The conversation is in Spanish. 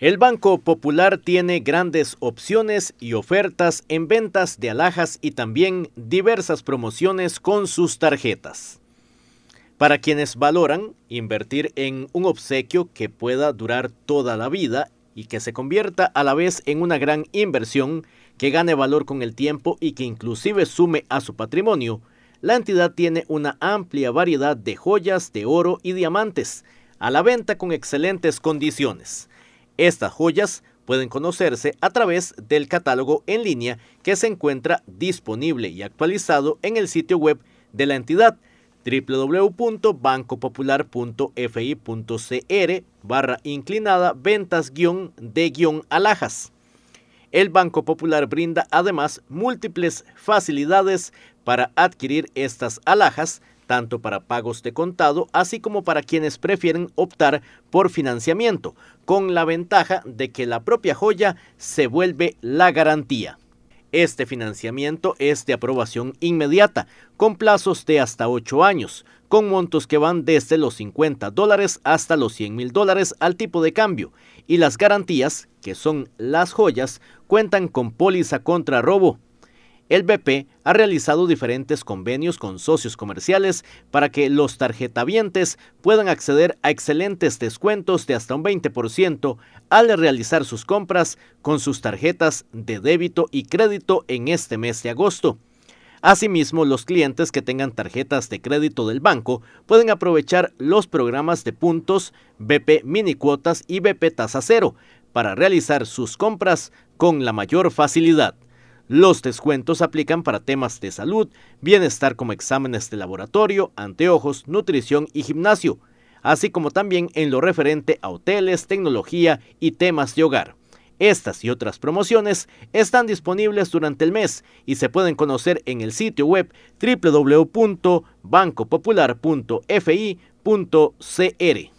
El Banco Popular tiene grandes opciones y ofertas en ventas de alhajas y también diversas promociones con sus tarjetas. Para quienes valoran invertir en un obsequio que pueda durar toda la vida y que se convierta a la vez en una gran inversión que gane valor con el tiempo y que inclusive sume a su patrimonio, la entidad tiene una amplia variedad de joyas de oro y diamantes a la venta con excelentes condiciones. Estas joyas pueden conocerse a través del catálogo en línea que se encuentra disponible y actualizado en el sitio web de la entidad www.bancopopular.fi.cr barra inclinada ventas guión de guión alhajas. El Banco Popular brinda además múltiples facilidades para adquirir estas alhajas tanto para pagos de contado, así como para quienes prefieren optar por financiamiento, con la ventaja de que la propia joya se vuelve la garantía. Este financiamiento es de aprobación inmediata, con plazos de hasta 8 años, con montos que van desde los 50 dólares hasta los 100 mil dólares al tipo de cambio, y las garantías, que son las joyas, cuentan con póliza contra robo, el BP ha realizado diferentes convenios con socios comerciales para que los tarjetavientes puedan acceder a excelentes descuentos de hasta un 20% al realizar sus compras con sus tarjetas de débito y crédito en este mes de agosto. Asimismo, los clientes que tengan tarjetas de crédito del banco pueden aprovechar los programas de puntos BP Mini Cuotas y BP Tasa Cero para realizar sus compras con la mayor facilidad. Los descuentos aplican para temas de salud, bienestar como exámenes de laboratorio, anteojos, nutrición y gimnasio, así como también en lo referente a hoteles, tecnología y temas de hogar. Estas y otras promociones están disponibles durante el mes y se pueden conocer en el sitio web www.bancopopular.fi.cr.